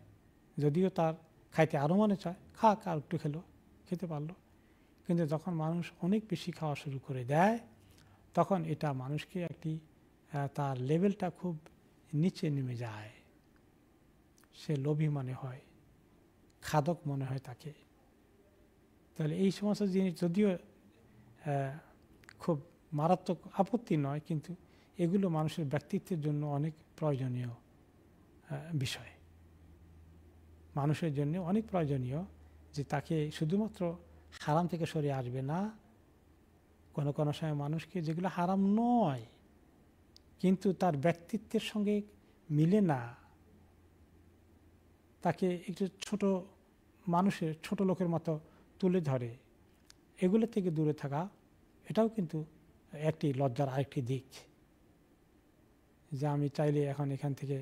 যদিও তার খাইতে আরও মনে চায় খাক আর একটু খেলো খেতে পারলো কিন্তু যখন মানুষ অনেক বেশি খাওয়া শুরু করে দেয় তখন এটা মানুষকে একটি তার লেভেলটা খুব নিচে নেমে যায় সে লোভী মনে হয় খাদক মনে হয় তাকে তাহলে এই সমস্ত জিনিস যদিও খুব মারাত্মক আপত্তি নয় কিন্তু এগুলো মানুষের ব্যক্তিত্বের জন্য অনেক প্রয়োজনীয় বিষয় মানুষের জন্য অনেক প্রয়োজনীয় যে তাকে শুধুমাত্র হারাম থেকে সরে আসবে না কোনো কোনো সময় মানুষকে যেগুলো হারাম নয় কিন্তু তার ব্যক্তিত্বের সঙ্গে মিলে না তাকে একটু ছোট মানুষের ছোট লোকের মতো তুলে ধরে এগুলো থেকে দূরে থাকা এটাও কিন্তু একটি লজ্জার আরেকটি দিক যে আমি চাইলে এখন এখান থেকে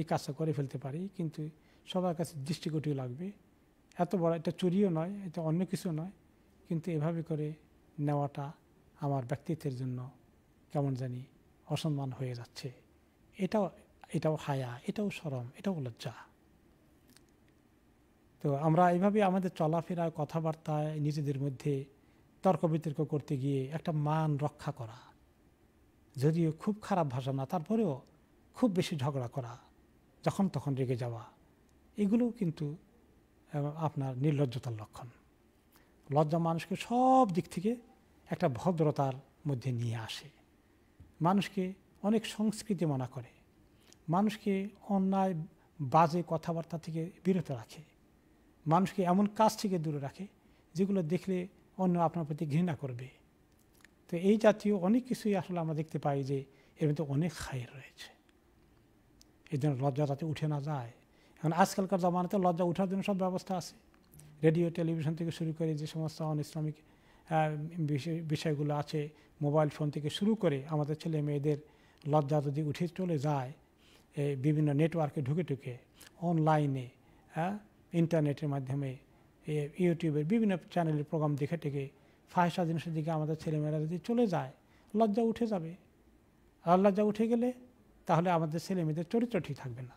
এই কাজটা করে ফেলতে পারি কিন্তু সবার কাছে দৃষ্টিকটি লাগবে এত বড় এটা চুরিও নয় এটা অন্য কিছু নয় কিন্তু এভাবে করে নেওয়াটা আমার ব্যক্তিত্বের জন্য কেমন জানি অসম্মান হয়ে যাচ্ছে এটাও এটাও হায়া এটাও সরম এটাও লজ্জা তো আমরা এইভাবে আমাদের চলাফেরা কথাবার্তায় নিজেদের মধ্যে তর্ক বিতর্ক করতে গিয়ে একটা মান রক্ষা করা যদিও খুব খারাপ ভাষা না তারপরেও খুব বেশি ঝগড়া করা যখন তখন রেগে যাওয়া এগুলোও কিন্তু আপনার নির্লজ্জতার লক্ষণ লজ্জা মানুষকে সব দিক থেকে একটা ভদ্রতার মধ্যে নিয়ে আসে মানুষকে অনেক সংস্কৃতি মনা করে মানুষকে অন্যায় বাজে কথাবার্তা থেকে বিরত রাখে মানুষকে এমন কাজ থেকে দূরে রাখে যেগুলো দেখলে অন্য আপনার প্রতি ঘৃণা করবে তো এই জাতীয় অনেক কিছুই আসলে আমরা দেখতে পাই যে এর মধ্যে অনেক খায়ের রয়েছে এর জন্য লজ্জা যাতে উঠে না যায় এখন আজকালকার জমানাতে লজ্জা উঠার জন্য সব ব্যবস্থা আছে রেডিও টেলিভিশন থেকে শুরু করে যে সমস্ত অন ইসলামিক বিষয়গুলো আছে মোবাইল ফোন থেকে শুরু করে আমাদের ছেলে মেয়েদের লজ্জা যদি উঠে চলে যায় বিভিন্ন নেটওয়ার্কে ঢুকে ঢুকে অনলাইনে ইন্টারনেটের মাধ্যমে ইউটিউবের বিভিন্ন চ্যানেলের প্রোগ্রাম দেখে থেকে ফাহেসা জিনিসের দিকে আমাদের ছেলেমেয়েরা যদি চলে যায় লজ্জা উঠে যাবে আর লজ্জা উঠে গেলে তাহলে আমাদের ছেলেমেয়েদের চরিত্র ঠিক থাকবে না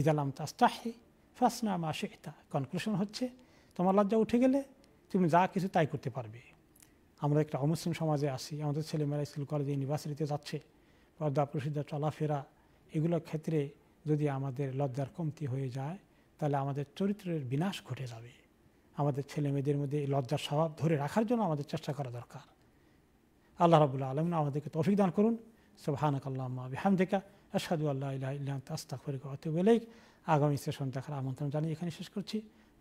ইদালাম তাস্তাহি ফাসনা মা শেখতা কনক্লুশন হচ্ছে তোমার লজ্জা উঠে গেলে তুমি যা কিছু তাই করতে পারবে আমরা একটা অমুসলিম সমাজে আসি আমাদের ছেলেমেয়েরা স্কুল কলেজে ইউনিভার্সিটিতে যাচ্ছে পর্দা প্রসিদ্ধা চলাফেরা এগুলোর ক্ষেত্রে যদি আমাদের লজ্জার কমতি হয়ে যায় তাহলে আমাদের চরিত্রের বিনাশ ঘটে যাবে আমাদের ছেলেমেয়েদের মধ্যে এই লজ্জার স্বভাব ধরে রাখার জন্য আমাদের চেষ্টা করা দরকার আল্লাহ রাবুল্লাহ আলম আমাদেরকে তফিক দান করুন সোহানক আল্লাহ হামদেকা আসাদু আল্লাহ ইল্লাহ ইল্লাহ আস্তাক ফরিক আগামী সেশন দেখার আমন্ত্রণ জানিয়ে এখানে শেষ করছি